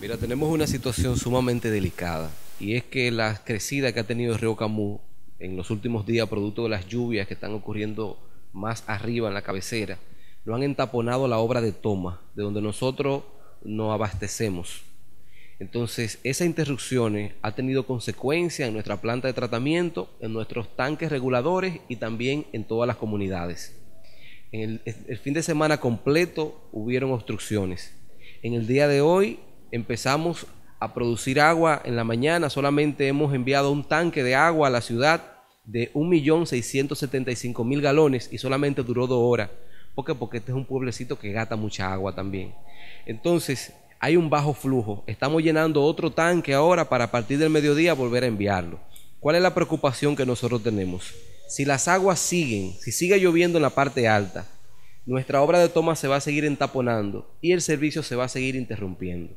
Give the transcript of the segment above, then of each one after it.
Mira, tenemos una situación sumamente delicada y es que la crecida que ha tenido el río Camus en los últimos días, producto de las lluvias que están ocurriendo más arriba en la cabecera, lo han entaponado la obra de toma, de donde nosotros nos abastecemos. Entonces, esas interrupciones ha tenido consecuencias en nuestra planta de tratamiento, en nuestros tanques reguladores y también en todas las comunidades. En el, el fin de semana completo hubieron obstrucciones. En el día de hoy empezamos a producir agua en la mañana. Solamente hemos enviado un tanque de agua a la ciudad de 1.675.000 galones y solamente duró dos horas. ¿Por qué? Porque este es un pueblecito que gata mucha agua también. Entonces, hay un bajo flujo. Estamos llenando otro tanque ahora para a partir del mediodía volver a enviarlo. ¿Cuál es la preocupación que nosotros tenemos? Si las aguas siguen, si sigue lloviendo en la parte alta, nuestra obra de toma se va a seguir entaponando y el servicio se va a seguir interrumpiendo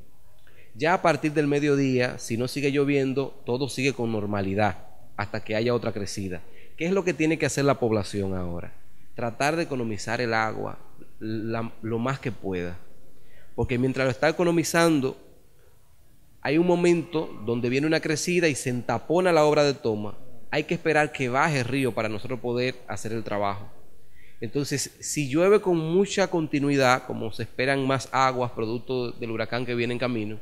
ya a partir del mediodía, si no sigue lloviendo, todo sigue con normalidad hasta que haya otra crecida. ¿Qué es lo que tiene que hacer la población ahora? Tratar de economizar el agua lo más que pueda. Porque mientras lo está economizando, hay un momento donde viene una crecida y se entapona la obra de toma. Hay que esperar que baje el río para nosotros poder hacer el trabajo. Entonces, si llueve con mucha continuidad, como se esperan más aguas producto del huracán que viene en camino,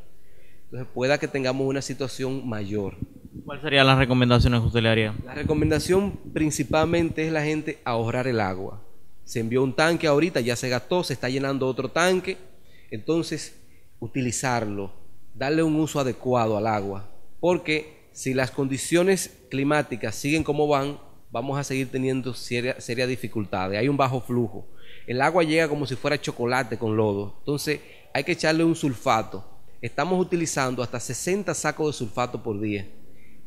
entonces pueda que tengamos una situación mayor. ¿Cuáles serían las recomendaciones que usted le haría? La recomendación principalmente es la gente ahorrar el agua. Se envió un tanque ahorita, ya se gastó, se está llenando otro tanque. Entonces, utilizarlo, darle un uso adecuado al agua. Porque si las condiciones climáticas siguen como van, vamos a seguir teniendo serias dificultades. Hay un bajo flujo. El agua llega como si fuera chocolate con lodo. Entonces, hay que echarle un sulfato estamos utilizando hasta 60 sacos de sulfato por día,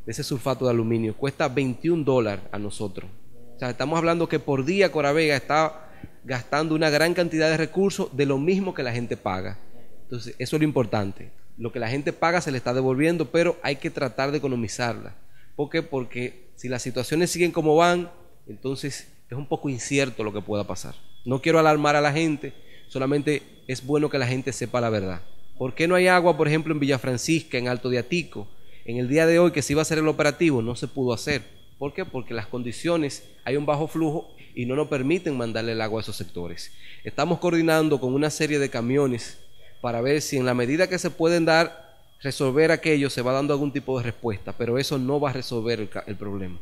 de ese sulfato de aluminio. Cuesta 21 dólares a nosotros. O sea, estamos hablando que por día Coravega está gastando una gran cantidad de recursos de lo mismo que la gente paga. Entonces, eso es lo importante. Lo que la gente paga se le está devolviendo, pero hay que tratar de economizarla. ¿Por qué? Porque si las situaciones siguen como van, entonces es un poco incierto lo que pueda pasar. No quiero alarmar a la gente, solamente es bueno que la gente sepa la verdad. ¿Por qué no hay agua, por ejemplo, en Villa Francisca, en Alto de Atico? En el día de hoy que se iba a hacer el operativo no se pudo hacer. ¿Por qué? Porque las condiciones, hay un bajo flujo y no nos permiten mandarle el agua a esos sectores. Estamos coordinando con una serie de camiones para ver si en la medida que se pueden dar, resolver aquello, se va dando algún tipo de respuesta, pero eso no va a resolver el problema.